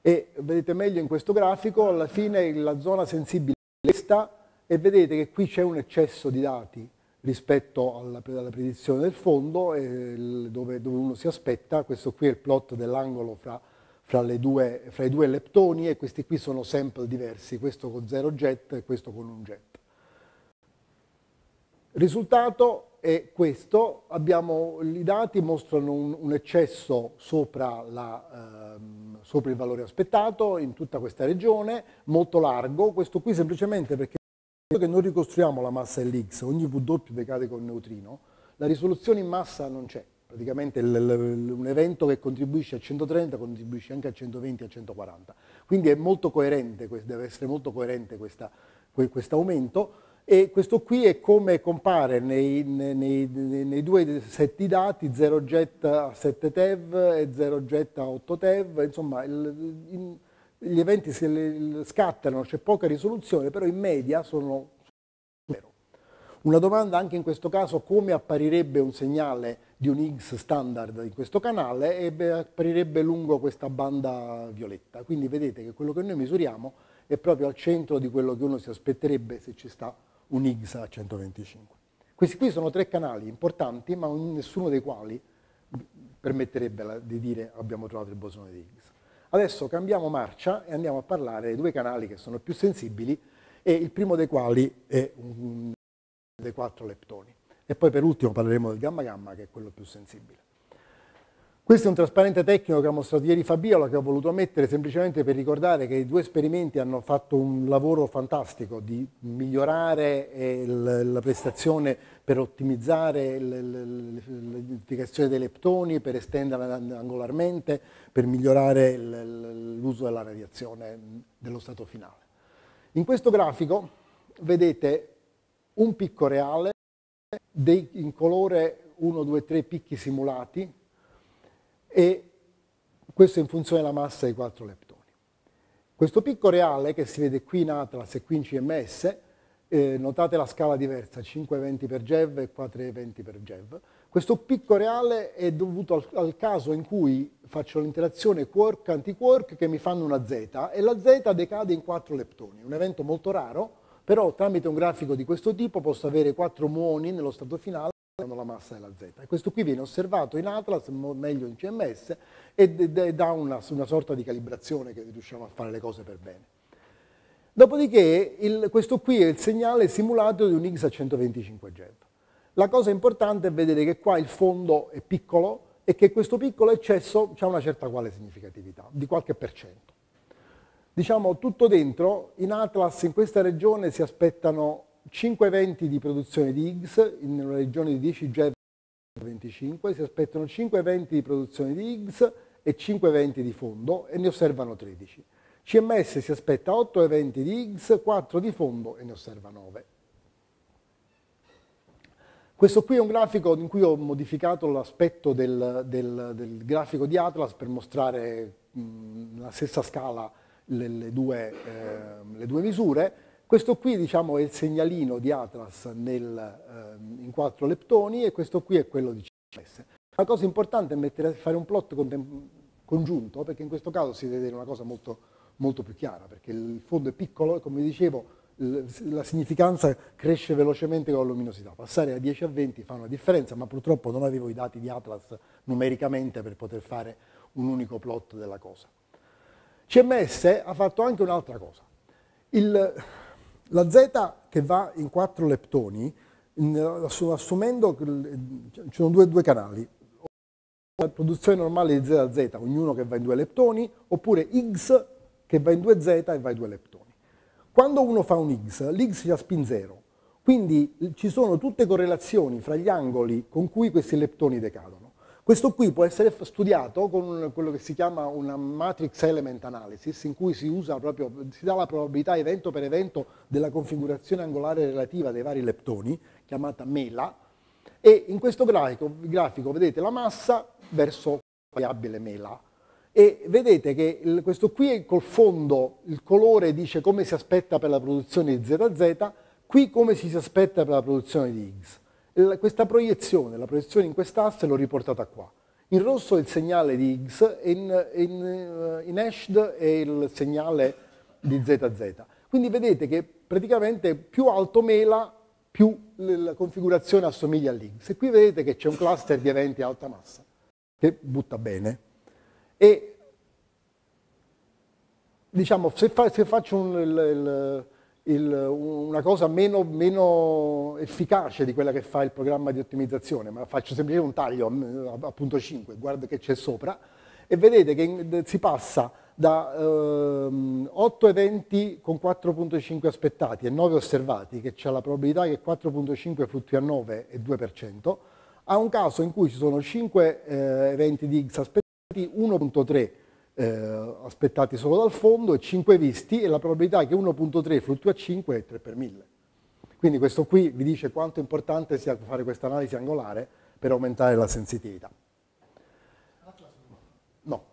e vedete meglio in questo grafico alla fine la zona sensibile è questa e vedete che qui c'è un eccesso di dati rispetto alla, alla predizione del fondo, eh, dove, dove, uno si aspetta, questo qui è il plot dell'angolo fra, fra, fra, i due leptoni e questi qui sono sample diversi, questo con zero jet e questo con un jet. Il risultato è questo, abbiamo, i dati mostrano un, un eccesso sopra, la, ehm, sopra il valore aspettato in tutta questa regione, molto largo, questo qui semplicemente perché che noi ricostruiamo la massa Lx, ogni V decade con neutrino, la risoluzione in massa non c'è. Praticamente un evento che contribuisce a 130 contribuisce anche a 120 e a 140. Quindi è molto coerente, deve essere molto coerente questo aumento. E questo qui è come compare nei, nei, nei due setti dati 0 jet a 7 TeV e 0 jet a 8 TeV, insomma il, in, gli eventi si scattano, c'è poca risoluzione, però in media sono vero. Una domanda anche in questo caso, come apparirebbe un segnale di un Higgs standard in questo canale e apparirebbe lungo questa banda violetta. Quindi vedete che quello che noi misuriamo è proprio al centro di quello che uno si aspetterebbe se ci sta un Higgs a 125. Questi qui sono tre canali importanti, ma nessuno dei quali permetterebbe di dire abbiamo trovato il bosone di Higgs. Adesso cambiamo marcia e andiamo a parlare dei due canali che sono più sensibili e il primo dei quali è un, dei quattro leptoni. E poi per ultimo parleremo del gamma gamma che è quello più sensibile. Questo è un trasparente tecnico che ha mostrato ieri Fabiola, che ho voluto mettere semplicemente per ricordare che i due esperimenti hanno fatto un lavoro fantastico di migliorare eh, la prestazione per ottimizzare l'identificazione dei leptoni, per estenderla angolarmente, per migliorare l'uso della radiazione dello stato finale. In questo grafico vedete un picco reale in colore 1, 2, 3 picchi simulati e questo in funzione della massa dei quattro leptoni. Questo picco reale che si vede qui in Atlas e qui in CMS, eh, notate la scala diversa, 5,20 per GeV e 4,20 per GeV, questo picco reale è dovuto al, al caso in cui faccio l'interazione quark-antiquark che mi fanno una Z e la Z decade in quattro leptoni, un evento molto raro, però tramite un grafico di questo tipo posso avere quattro muoni nello stato finale la massa della Z. questo qui viene osservato in Atlas, meglio in CMS, e dà una, una, sorta di calibrazione che riusciamo a fare le cose per bene. Dopodiché il, questo qui è il segnale simulato di un X a 125 GeV. La cosa importante è vedere che qua il fondo è piccolo e che questo piccolo eccesso ha una certa quale significatività, di qualche per cento. Diciamo tutto dentro, in Atlas in questa regione si aspettano 5 eventi di produzione di Higgs in una regione di 10 GeV 25, si aspettano 5 eventi di produzione di Higgs e 5 eventi di fondo e ne osservano 13. CMS si aspetta 8 eventi di Higgs, 4 di fondo e ne osserva 9. Questo qui è un grafico in cui ho modificato l'aspetto del, del, del, grafico di Atlas per mostrare mh, la stessa scala le, le, due, eh, le due misure questo qui diciamo, è il segnalino di Atlas nel, eh, in quattro leptoni e questo qui è quello di CMS. La cosa importante è mettere, fare un plot congiunto, perché in questo caso si deve vedere una cosa molto, molto più chiara, perché il fondo è piccolo e come dicevo la significanza cresce velocemente con la luminosità. Passare da 10 a 20 fa una differenza, ma purtroppo non avevo i dati di Atlas numericamente per poter fare un unico plot della cosa. CMS ha fatto anche un'altra cosa. Il, la Z che va in quattro leptoni, assumendo che ci sono due, due canali, la produzione normale di Z a Z, ognuno che va in due leptoni, oppure X che va in due z e va in due leptoni. Quando uno fa un X, l'X ha spin 0, quindi ci sono tutte correlazioni fra gli angoli con cui questi leptoni decadono. Questo qui può essere studiato con quello che si chiama una matrix element analysis, in cui si, usa proprio, si dà la probabilità evento per evento della configurazione angolare relativa dei vari leptoni, chiamata mela, e in questo grafico, grafico vedete la massa verso la variabile mela, e vedete che il, questo qui è col fondo, il colore dice come si aspetta per la produzione di ZZ, qui come si aspetta per la produzione di Higgs questa proiezione, la proiezione in quest'asse l'ho riportata qua. In rosso è il segnale di X e in, in, eh, in hashed è il segnale di ZZ. Quindi vedete che praticamente più alto mela, più la configurazione assomiglia all'X. E qui vedete che c'è un cluster di eventi a alta massa, che butta bene. E diciamo, se, fa, se faccio un... Il, il, il, una cosa meno, meno, efficace di quella che fa il programma di ottimizzazione, ma faccio semplicemente un taglio mm, a, a punto 5, guarda che c'è sopra, e vedete che in, si passa da ehm, 8 eventi con 4.5 aspettati e 9 osservati, che c'è la probabilità che 4.5 frutti a 9 e 2%, a un caso in cui ci sono 5 eh, eventi di X aspettati, 1.3 eh, aspettati solo dal fondo e 5 visti e la probabilità che 1.3 fluttua a 5 è 3 per 1000. Quindi questo qui vi dice quanto importante sia fare questa analisi angolare per aumentare la sensitività. No.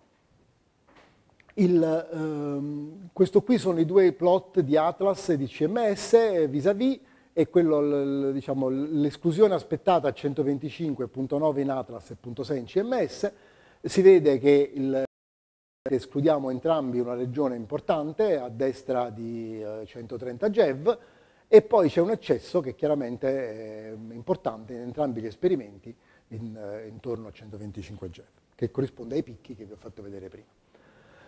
Il, ehm, questo qui sono i due plot di Atlas e di CMS eh, vis-à-vis -vis, e quello, diciamo, l'esclusione aspettata a 125.9 in Atlas e 0.6 in CMS, si vede che il Escludiamo entrambi una regione importante, a destra di 130 eh, GeV, e poi c'è un eccesso che chiaramente è importante in entrambi gli esperimenti, in, eh, intorno a 125 GeV, che corrisponde ai picchi che vi ho fatto vedere prima.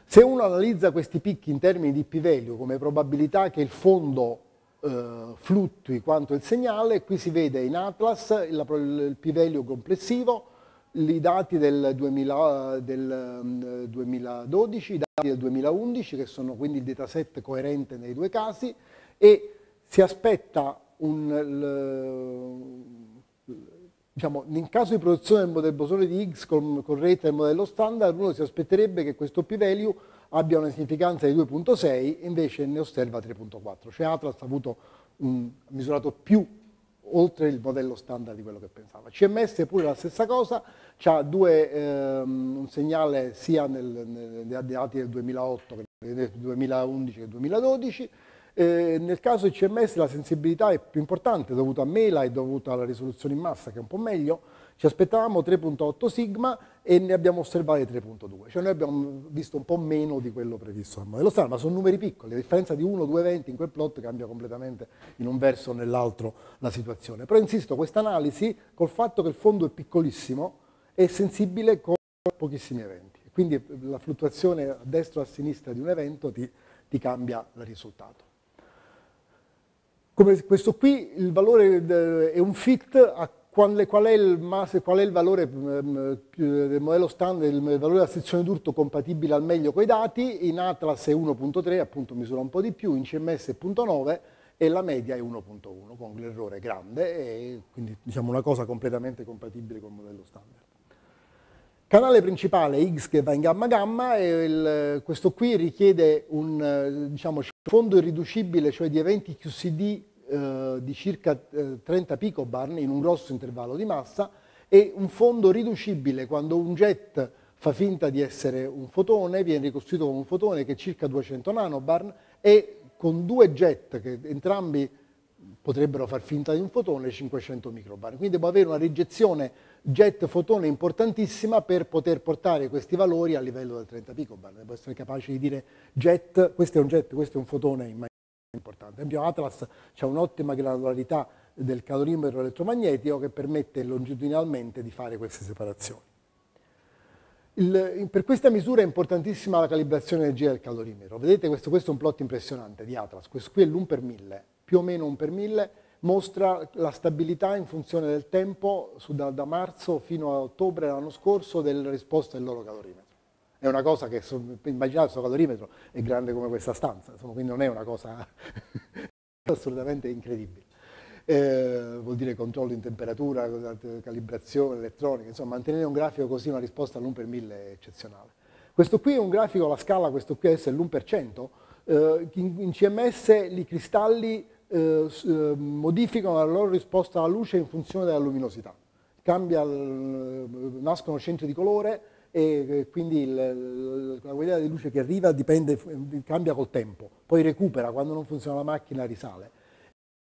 Se uno analizza questi picchi in termini di p-value, come probabilità che il fondo eh, fluttui quanto il segnale, qui si vede in Atlas il, il p-value complessivo, Mm, i dati del, 2000, del 2012, i dati del 2011, che sono quindi il dataset coerente nei due casi, e si aspetta un, diciamo, in caso di produzione del bosone di Higgs con, rete del modello standard, uno si aspetterebbe che questo p-value abbia una significanza di 2.6, invece ne osserva 3.4, cioè Atlas ha avuto un, misurato più oltre il modello standard di quello che pensava. CMS è pure la stessa cosa, ha due, ehm, un segnale sia nei dati del 2008, del 2011 che del 2012, eh, nel caso di CMS la sensibilità è più importante, dovuta a Mela e dovuta alla risoluzione in massa, che è un po' meglio, ci aspettavamo 3.8 sigma e ne abbiamo osservate 3.2, cioè noi abbiamo visto un po' meno di quello previsto dal modello standard, ma sono numeri piccoli, la differenza di 1-2 eventi in quel plot cambia completamente in un verso o nell'altro la situazione. Però insisto, questa analisi col fatto che il fondo è piccolissimo è sensibile con pochissimi eventi, quindi la fluttuazione a destra o a sinistra di un evento ti, ti cambia il risultato. Come questo qui, il valore è un fit a qual è, il, qual è il, valore mm, mm, eh, del modello standard, il valore della sezione d'urto compatibile al meglio con i dati, in Atlas è 1.3, appunto misura un po' di più, in CMS è 0.9 e la media è 1.1, con l'errore grande, e quindi diciamo una cosa completamente compatibile con il modello standard. Canale principale X che va in gamma gamma, e il, questo qui richiede un eh, diciamo, fondo irriducibile, cioè di eventi QCD eh, di circa 30 eh, picobar in un grosso intervallo di massa e un fondo riducibile quando un jet fa finta di essere un fotone, viene ricostruito come un fotone che è circa 200 nanobar e con due jet che entrambi potrebbero far finta di un fotone 500 microbar. Quindi devo avere una rigezione jet-fotone importantissima per poter portare questi valori a livello del 30 picobar. Devo essere capace di dire jet, questo è un jet, questo è un fotone in maniera importante. Ad Atlas ha un'ottima granularità del calorimetro elettromagnetico che permette longitudinalmente di fare queste separazioni. Il, per questa misura è importantissima la calibrazione energia del calorimetro. Vedete questo, questo è un plot impressionante di Atlas, questo qui è l'1 per 1000, più o meno 1 per 1000, mostra la stabilità in funzione del tempo su, da, da marzo fino a ottobre dell'anno scorso della risposta del loro calorimetro è una cosa che, immaginate, questo calorimetro è grande come questa stanza, insomma, quindi non è una cosa assolutamente incredibile. Eh, vuol dire controllo in temperatura, calibrazione elettronica, insomma, mantenere un grafico così una risposta all'1 per 1000 è eccezionale. Questo qui è un grafico la scala, questo qui adesso è l'1%, eh, in CMS i cristalli eh, eh, modificano la loro risposta alla luce in funzione della luminosità, Cambia, nascono centri di colore, e quindi il, la qualità di luce che arriva dipende, cambia col tempo, poi recupera, quando non funziona la macchina risale.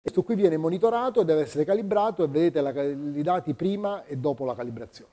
Questo qui viene monitorato, deve essere calibrato e vedete la, i dati prima e dopo la calibrazione.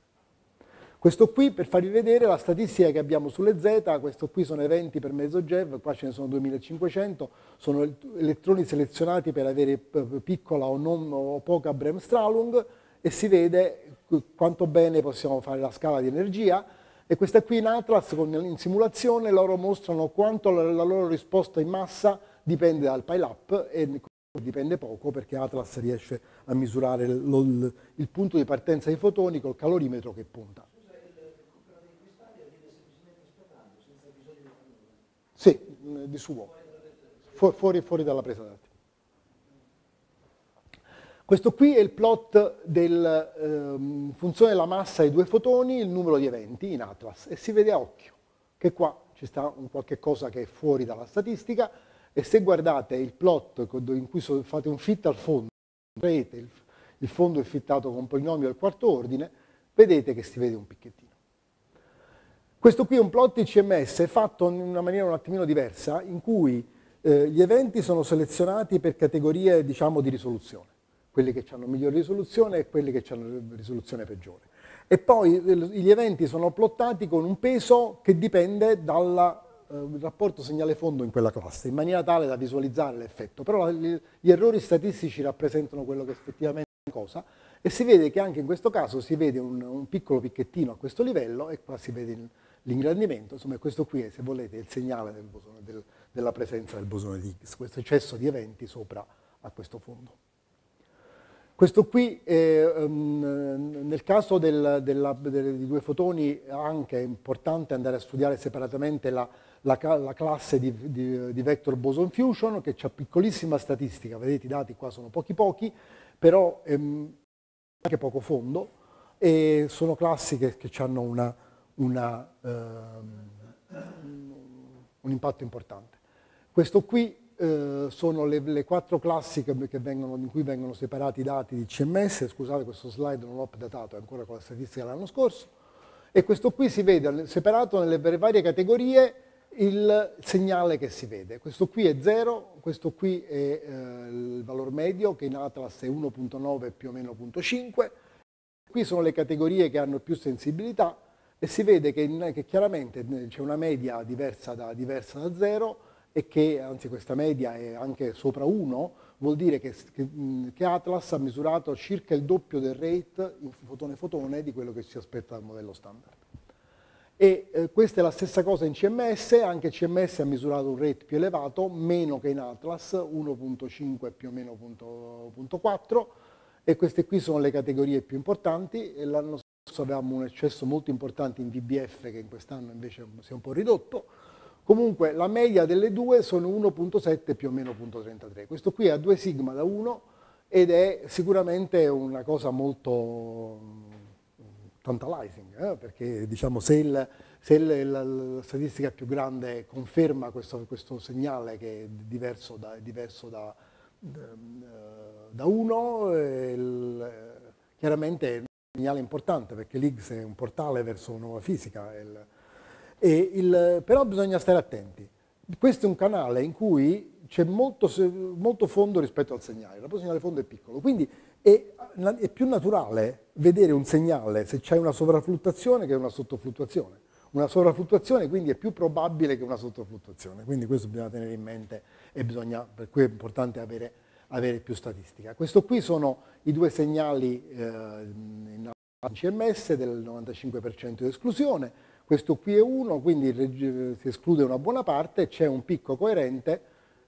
Questo qui per farvi vedere la statistica che abbiamo sulle Z, questo qui sono eventi per mezzo GEV, qua ce ne sono 2500, sono elettroni selezionati per avere piccola o, non, o poca bremsstrahlung, e si vede quanto bene possiamo fare la scala di energia e questa qui in Atlas in simulazione loro mostrano quanto la loro risposta in massa dipende dal pile-up e dipende poco perché Atlas riesce a misurare il, punto di partenza dei fotoni col calorimetro che punta. Sì, di suo, fuori, fuori dalla presa d'arte. Questo qui è il plot della ehm, funzione della massa ai due fotoni, il numero di eventi in Atlas, e si vede a occhio che qua ci sta un qualche cosa che è fuori dalla statistica, e se guardate il plot in cui fate un fit al fondo, vedete il fondo è fittato con un polinomio al quarto ordine, vedete che si vede un picchettino. Questo qui è un plot di CMS fatto in una maniera un attimino diversa, in cui eh, gli eventi sono selezionati per categorie diciamo, di risoluzione quelli che hanno migliore risoluzione e quelli che hanno risoluzione peggiore. E poi eh, gli eventi sono plottati con un peso che dipende dal eh, il rapporto segnale fondo in quella classe, in maniera tale da visualizzare l'effetto. Però gli errori statistici rappresentano quello che effettivamente è una cosa e si vede che anche in questo caso si vede un, un piccolo picchettino a questo livello e qua si vede l'ingrandimento, insomma questo qui è, se volete, il segnale del bosone, del, della presenza del bosone di Higgs, questo eccesso di eventi sopra a questo fondo. Questo qui, eh, ehm, nel caso del, della, dei due fotoni, anche è importante andare a studiare separatamente la, la, la classe di, di, di, vector boson fusion, che ha piccolissima statistica, vedete i dati qua sono pochi pochi, però ehm, anche poco fondo, e sono classi che, che hanno una, una, ehm, un impatto importante. Questo qui eh, sono le, le, quattro classi vengono, in cui vengono separati i dati di CMS, scusate questo slide non l'ho updatato, è ancora con la statistica dell'anno scorso, e questo qui si vede separato nelle varie categorie il segnale che si vede. Questo qui è 0, questo qui è eh, il valore medio che in Atlas è 1.9 più o meno 0.5, qui sono le categorie che hanno più sensibilità e si vede che, che chiaramente c'è una media diversa da, diversa da 0 e che, anzi questa media è anche sopra 1, vuol dire che, che, che, Atlas ha misurato circa il doppio del rate fotone-fotone di quello che si aspetta dal modello standard. E eh, questa è la stessa cosa in CMS, anche CMS ha misurato un rate più elevato, meno che in Atlas, 1.5 più o meno punto, punto 4, e queste qui sono le categorie più importanti. L'anno scorso avevamo un eccesso molto importante in DBF, che in quest'anno invece si è un po' ridotto, Comunque la media delle due sono 1.7 più o meno 0.33. Questo qui ha 2 sigma da 1 ed è sicuramente una cosa molto mm, tantalizing, eh? perché diciamo se, il, se il, la, la, statistica più grande conferma questo, questo segnale che è diverso da, diverso da, da, 1, eh, chiaramente è un segnale importante perché l'Higgs è un portale verso una nuova fisica. Il, il, però bisogna stare attenti. Questo è un canale in cui c'è molto, molto, fondo rispetto al segnale, Il posizione del fondo è piccolo, quindi è, è più naturale vedere un segnale se c'è una sovrafluttazione che una sottofluttuazione. Una sovrafluttuazione quindi è più probabile che una sottofluttuazione, quindi questo bisogna tenere in mente e bisogna, per cui è importante avere, avere più statistica. Questo qui sono i due segnali eh, in CMS del 95% di esclusione, questo qui è 1, quindi si esclude una buona parte, c'è un picco coerente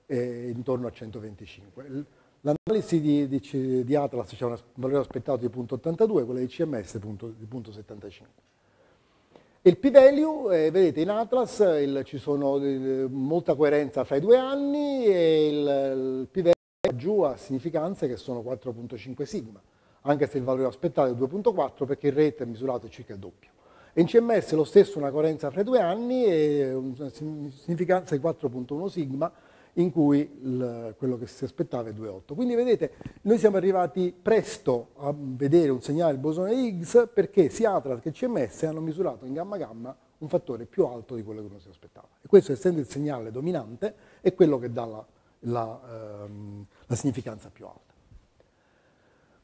eh, intorno a 125. L'analisi di, di, di, Atlas c'è un valore aspettato di 0.82, quella di CMS punto, di 0.75. Il p-value, eh, vedete in Atlas il, ci sono il, eh, molta coerenza fra i due anni e il, il p-value va giù a significanze che sono 4.5 sigma, anche se il valore aspettato è 2.4 perché il rate è misurato circa il doppio. In CMS lo stesso, una coerenza fra i due anni e una significanza di 4.1 sigma in cui il, quello che si aspettava è 2.8. Quindi vedete, noi siamo arrivati presto a vedere un segnale del bosone Higgs perché sia ATRAS che CMS hanno misurato in gamma gamma un fattore più alto di quello che uno si aspettava. E questo, essendo il segnale dominante, è quello che dà la, la, ehm, la significanza più alta.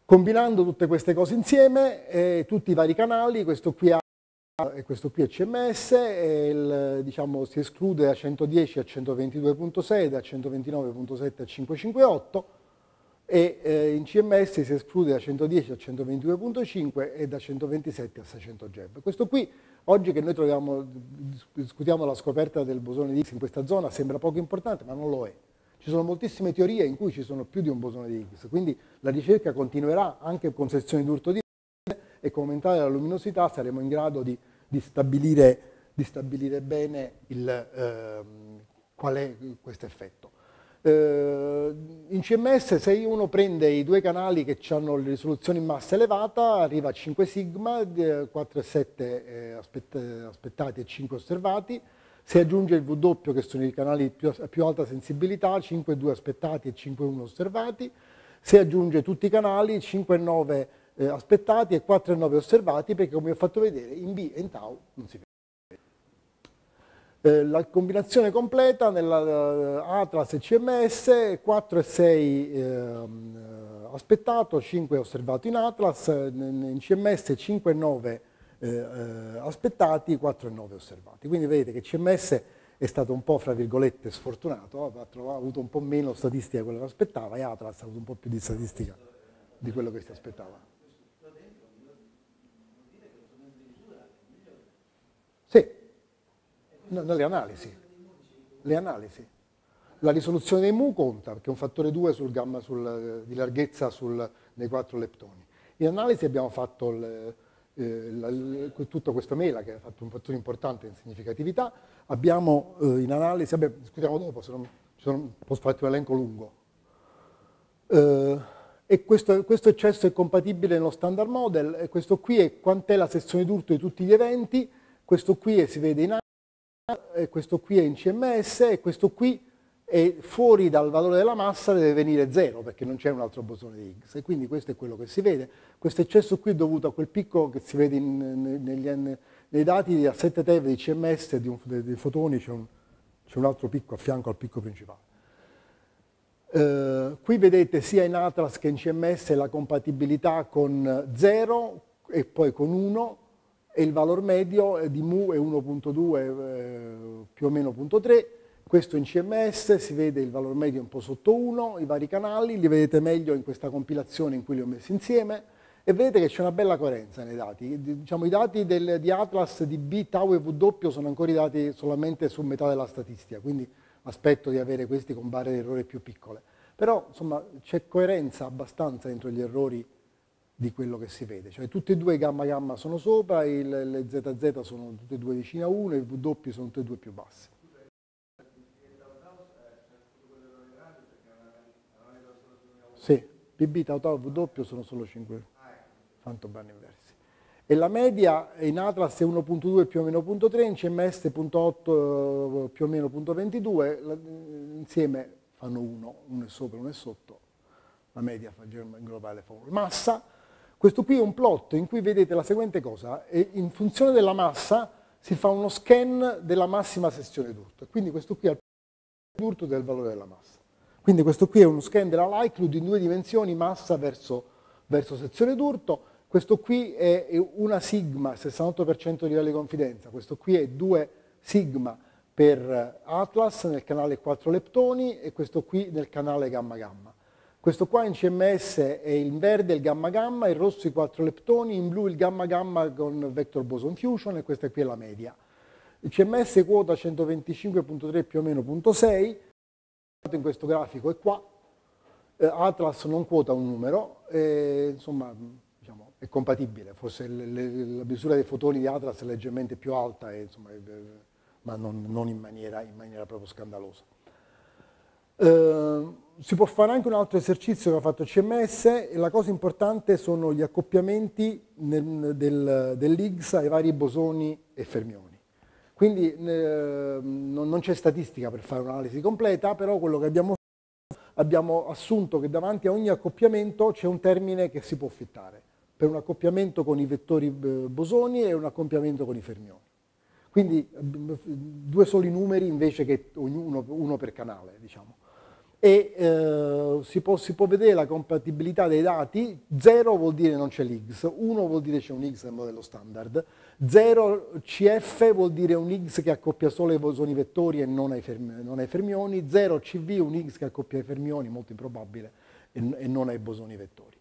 Combinando tutte queste cose insieme, eh, tutti i vari canali, questo qui ha e questo qui è CMS, e il, diciamo, si esclude da 110 a 122.6, da 129.7 a 558 e eh, in CMS si esclude da 110 a 122.5 e da 127 a 600 GeV. Questo qui, oggi che noi troviamo, discutiamo la scoperta del bosone di X in questa zona, sembra poco importante, ma non lo è. Ci sono moltissime teorie in cui ci sono più di un bosone di X, quindi la ricerca continuerà anche con sezioni d'urto di e con aumentare la luminosità saremo in grado di, di, stabilire, di stabilire, bene il, eh, qual è questo effetto. Eh, in CMS se uno prende i due canali che hanno risoluzione in massa elevata arriva a 5 sigma, 4 eh, e 7 eh, aspettati e 5 osservati, se aggiunge il W che sono i canali più, a più alta sensibilità, 5 e 2 aspettati e 5 e 1 osservati, se aggiunge tutti i canali, 5 e 9 eh, aspettati e 4 e 9 osservati perché come vi ho fatto vedere in B e in tau non si vede. Eh, la combinazione completa nella eh, Atlas e CMS, 4 e 6 ehm, eh, aspettato, 5 osservato in Atlas, in CMS 5 e 9 eh, aspettati, 4 e 9 osservati. Quindi vedete che CMS è stato un po', fra virgolette, sfortunato, ha, trovato, ha avuto un po' meno statistica di quello che aspettava e Atlas ha avuto un po' più di statistica di quello che si aspettava. Sì, no, no, le analisi. Le analisi. La risoluzione dei mu conta, perché è un fattore 2 sul gamma, sul, di larghezza sul, nei quattro leptoni. In analisi abbiamo fatto il, eh, la, il, tutto questo mela, che ha fatto un fattore importante in significatività. Abbiamo eh, in analisi, vabbè, discutiamo dopo, se non, se non posso farti un elenco lungo. Eh, e questo, questo, eccesso è compatibile nello standard model, e questo qui è quant'è la sezione d'urto di tutti gli eventi, questo qui si vede in A, questo qui è in CMS e questo qui è fuori dal valore della massa deve venire 0 perché non c'è un altro bosone di Higgs e quindi questo è quello che si vede. Questo eccesso qui è dovuto a quel picco che si vede in, negli, nei dati a 7 TeV di CMS di un, dei, dei, fotoni, c'è un, un, altro picco a fianco al picco principale. Eh, qui vedete sia in Atlas che in CMS la compatibilità con 0 e poi con 1 e il valore medio eh, di mu è 1.2 eh, più o meno 0.3, questo in CMS si vede il valore medio un po' sotto 1, i vari canali, li vedete meglio in questa compilazione in cui li ho messi insieme e vedete che c'è una bella coerenza nei dati. Diciamo, I dati del, di Atlas di B, Tau e W sono ancora i dati solamente su metà della statistica, quindi aspetto di avere questi con barre di errore più piccole. Però insomma c'è coerenza abbastanza dentro gli errori di quello che si vede. Cioè tutte e due i gamma gamma sono sopra, il, le ZZ sono tutte e due vicine a 1 e i W sono tutte e due più bassi. Sì, PB, tau tau, W sono solo 5 fantobani inversi. E la media in Atlas è 1.2 più o meno 0.3, in CMS 0.8 più o meno 0.22, insieme fanno 1, 1 è sopra, 1 è sotto, la media globale fa 1. Massa, questo qui è un plot in cui vedete la seguente cosa, in funzione della massa si fa uno scan della massima sezione d'urto, quindi questo qui è il d'urto del valore della massa. Quindi questo qui è uno scan della Lyclude in due dimensioni, massa verso, verso sezione d'urto, questo qui è una sigma, 68% di livello di confidenza, questo qui è 2 sigma per Atlas nel canale 4 leptoni e questo qui nel canale gamma gamma. Questo qua in CMS è in verde il gamma gamma, in rosso i quattro leptoni, in blu il gamma gamma con vector boson fusion e questa qui è la media. Il CMS quota 125.3 più o meno punto 6, in questo grafico è qua, eh, Atlas non quota un numero, e, eh, insomma diciamo, è compatibile, forse le, le, la misura dei fotoni di Atlas è leggermente più alta, e, insomma, eh, ma non, non in, maniera, in maniera proprio scandalosa. Ehm, si può fare anche un altro esercizio che ha fatto CMS e la cosa importante sono gli accoppiamenti nel, del, dell'IGS ai vari bosoni e fermioni. Quindi eh, non, non c'è statistica per fare un'analisi completa, però quello che abbiamo fatto, abbiamo assunto che davanti a ogni accoppiamento c'è un termine che si può fittare, per un accoppiamento con i vettori eh, bosoni e un accoppiamento con i fermioni. Quindi due soli numeri invece che ognuno, uno per canale, diciamo e eh, si, può, si, può, vedere la compatibilità dei dati, 0 vuol dire non c'è l'X, 1 vuol dire c'è un X nel modello standard, 0 CF vuol dire un X che accoppia solo ai bosoni vettori e non ai, fermi, non ai fermioni, 0 CV un X che accoppia ai fermioni, molto improbabile, e, e non ai bosoni vettori.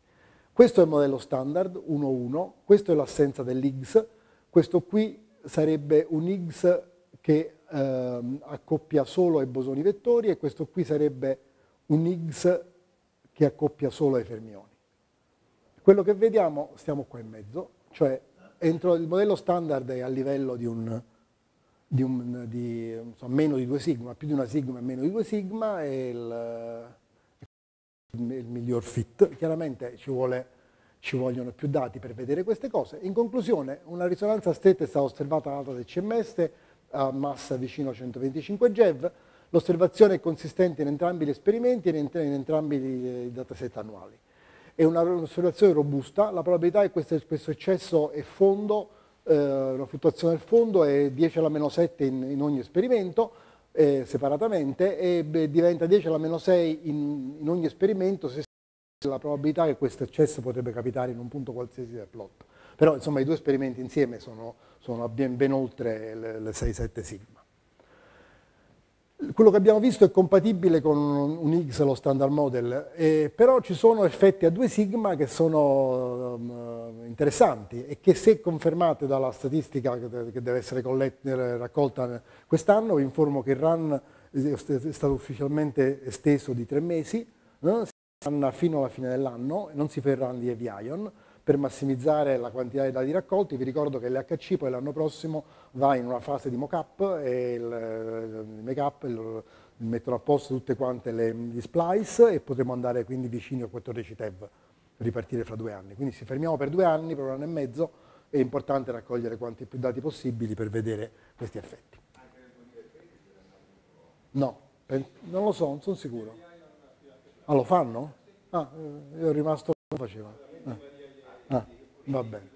Questo è il modello standard 1-1, questo è l'assenza dell'X, questo qui sarebbe un X che eh, accoppia solo ai bosoni vettori e questo qui sarebbe un Higgs che accoppia solo ai fermioni. Quello che vediamo, stiamo qua in mezzo, cioè entro, il modello standard è a livello di un, di un di, insomma, meno di 2 sigma, più di una sigma e meno di 2 sigma è il, il miglior fit. Chiaramente ci, vuole, ci, vogliono più dati per vedere queste cose. In conclusione, una risonanza stretta è stata osservata all'alta del CMS a massa vicino a 125 GeV, L'osservazione è consistente in entrambi gli esperimenti e in, entrambi i dataset annuali. È un'osservazione robusta, la probabilità che questo, questo eccesso è fondo, eh, la fluttuazione del fondo è 10 alla meno 7 in, in ogni esperimento, eh, separatamente, e beh, diventa 10 alla meno 6 in, in ogni esperimento se la probabilità che questo eccesso potrebbe capitare in un punto qualsiasi del plot. Però insomma i due esperimenti insieme sono, sono ben, ben oltre le, le 6-7 sigma. Quello che abbiamo visto è compatibile con un X, lo standard model, eh, però ci sono effetti a 2 sigma che sono um, eh, interessanti e che se confermate dalla statistica che deve essere raccolta quest'anno, vi informo che il run è stato ufficialmente esteso di tre mesi, no? Eh, si ranna fino alla fine dell'anno, non si fa il RAN di Evion, per massimizzare la quantità di dati raccolti, vi ricordo che l'HC poi l'anno prossimo va in una fase di mock-up e il, il make-up metterò a posto tutte quante le, gli splice e potremo andare quindi vicini a 14 TeV, ripartire fra due anni. Quindi ci fermiamo per due anni, per un anno e mezzo, è importante raccogliere quanti più dati possibili per vedere questi effetti. Anche nel 2013 No, non lo so, non sono sicuro. Ah, lo fanno? Ah, eh, io ero rimasto, lo faceva. Ah, ah, va bene.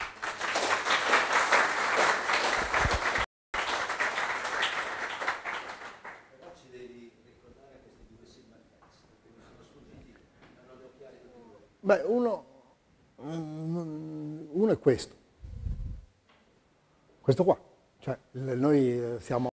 Beh, uno, uno è questo, questo qua. Cioè, noi siamo